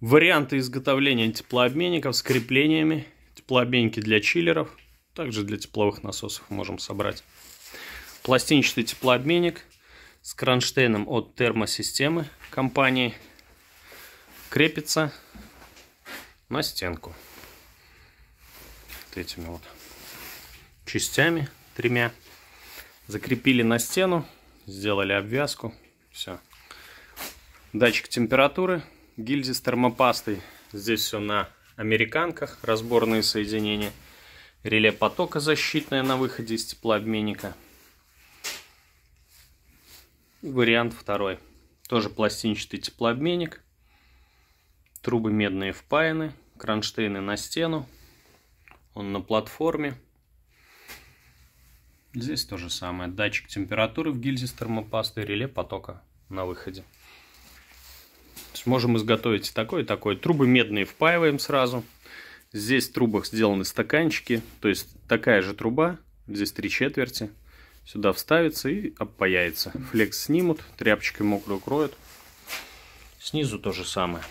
Варианты изготовления теплообменников с креплениями, теплообменники для чиллеров, также для тепловых насосов можем собрать. Пластинчатый теплообменник с кронштейном от термосистемы компании крепится на стенку. Вот этими вот частями тремя закрепили на стену, сделали обвязку, все. Датчик температуры гильзы с термопастой. Здесь все на американках, разборные соединения. Реле потока защитное на выходе из теплообменника. И вариант второй. Тоже пластинчатый теплообменник. Трубы медные впаяны, кронштейны на стену. Он на платформе. Здесь то же самое. Датчик температуры в гильзе с термопастой, реле потока на выходе. Можем изготовить такое и такое. Трубы медные впаиваем сразу. Здесь в трубах сделаны стаканчики. То есть такая же труба. Здесь три четверти. Сюда вставится и обпаяется. Флекс снимут, тряпочкой мокрую кроют. Снизу то же самое.